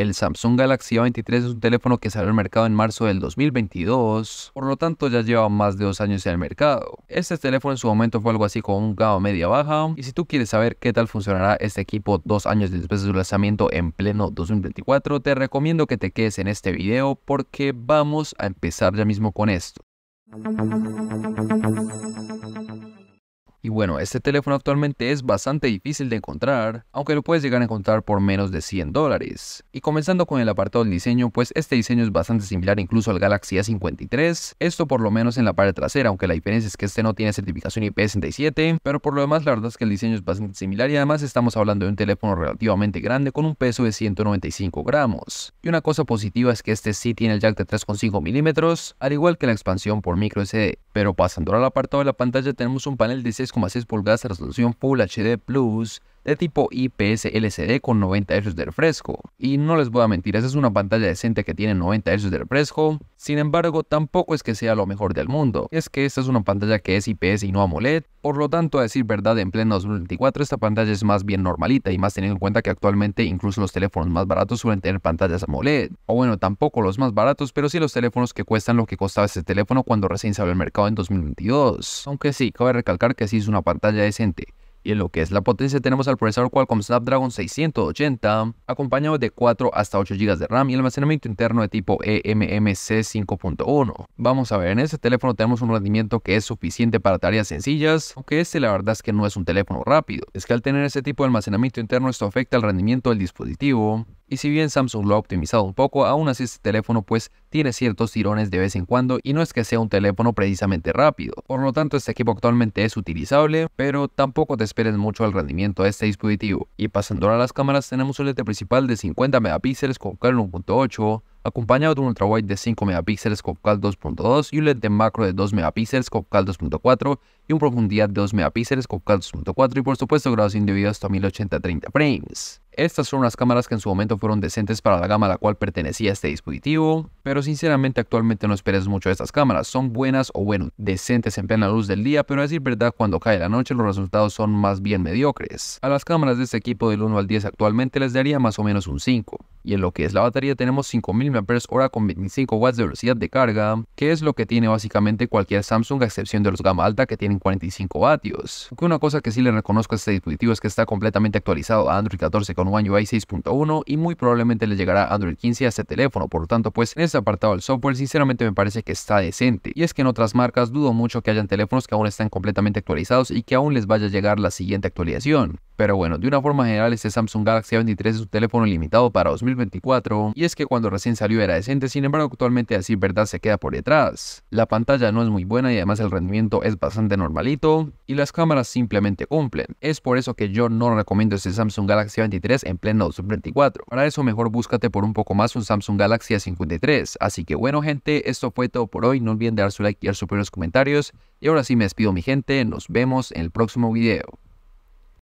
El Samsung Galaxy A23 es un teléfono que salió al mercado en marzo del 2022, por lo tanto ya lleva más de dos años en el mercado. Este teléfono en su momento fue algo así como un gado media baja, y si tú quieres saber qué tal funcionará este equipo dos años después de su lanzamiento en pleno 2024, te recomiendo que te quedes en este video porque vamos a empezar ya mismo con esto. Y bueno, este teléfono actualmente es bastante difícil de encontrar, aunque lo puedes llegar a encontrar por menos de 100 dólares. Y comenzando con el apartado del diseño, pues este diseño es bastante similar incluso al Galaxy A53, esto por lo menos en la parte trasera, aunque la diferencia es que este no tiene certificación IP67, pero por lo demás la verdad es que el diseño es bastante similar y además estamos hablando de un teléfono relativamente grande con un peso de 195 gramos. Y una cosa positiva es que este sí tiene el jack de 3.5 milímetros, al igual que la expansión por micro SD, pero pasando al apartado de la pantalla tenemos un panel de 6 6 pulgadas de resolución Full HD Plus de tipo IPS LCD con 90 Hz de refresco. Y no les voy a mentir, esa es una pantalla decente que tiene 90 Hz de refresco, sin embargo tampoco es que sea lo mejor del mundo, es que esta es una pantalla que es IPS y no AMOLED, por lo tanto a decir verdad en pleno 2024 esta pantalla es más bien normalita y más teniendo en cuenta que actualmente incluso los teléfonos más baratos suelen tener pantallas AMOLED, o bueno tampoco los más baratos, pero sí los teléfonos que cuestan lo que costaba este teléfono cuando recién salió al mercado en 2022, aunque sí, cabe recalcar que sí es una pantalla decente, y en lo que es la potencia tenemos al procesador Qualcomm Snapdragon 680, acompañado de 4 hasta 8 GB de RAM y almacenamiento interno de tipo eMMC 5.1. Vamos a ver, en este teléfono tenemos un rendimiento que es suficiente para tareas sencillas, aunque este la verdad es que no es un teléfono rápido. Es que al tener ese tipo de almacenamiento interno esto afecta al rendimiento del dispositivo, y si bien Samsung lo ha optimizado un poco, aún así este teléfono pues tiene ciertos tirones de vez en cuando y no es que sea un teléfono precisamente rápido. Por lo tanto, este equipo actualmente es utilizable, pero tampoco te esperes mucho al rendimiento de este dispositivo. Y pasando a las cámaras, tenemos un lente principal de 50 megapíxeles con 1.8 acompañado de un ultrawide de 5 megapíxeles copcal 2.2 y un led de macro de 2 megapíxeles focal 2.4 y un profundidad de 2 megapíxeles focal 2.4 y por supuesto grados individuos hasta 1080-30 frames. Estas son unas cámaras que en su momento fueron decentes para la gama a la cual pertenecía este dispositivo, pero sinceramente actualmente no esperes mucho de estas cámaras, son buenas o bueno, decentes en plena luz del día, pero a decir verdad cuando cae la noche los resultados son más bien mediocres. A las cámaras de este equipo del 1 al 10 actualmente les daría más o menos un 5. Y en lo que es la batería tenemos 5000 mAh con 25 watts de velocidad de carga, que es lo que tiene básicamente cualquier Samsung a excepción de los gama alta que tienen 45 w Aunque una cosa que sí le reconozco a este dispositivo es que está completamente actualizado a Android 14 con One UI 6.1 y muy probablemente le llegará Android 15 a este teléfono, por lo tanto pues en este apartado del software sinceramente me parece que está decente. Y es que en otras marcas dudo mucho que hayan teléfonos que aún están completamente actualizados y que aún les vaya a llegar la siguiente actualización. Pero bueno, de una forma general este Samsung Galaxy 23 es un teléfono limitado para 2024 y es que cuando recién salió era decente, sin embargo actualmente así verdad se queda por detrás. La pantalla no es muy buena y además el rendimiento es bastante normalito y las cámaras simplemente cumplen. Es por eso que yo no recomiendo este Samsung Galaxy 23 en pleno 2024. Para eso mejor búscate por un poco más un Samsung Galaxy A53. Así que bueno gente, esto fue todo por hoy, no olviden dar su like y dar sus primeros comentarios y ahora sí me despido mi gente, nos vemos en el próximo video.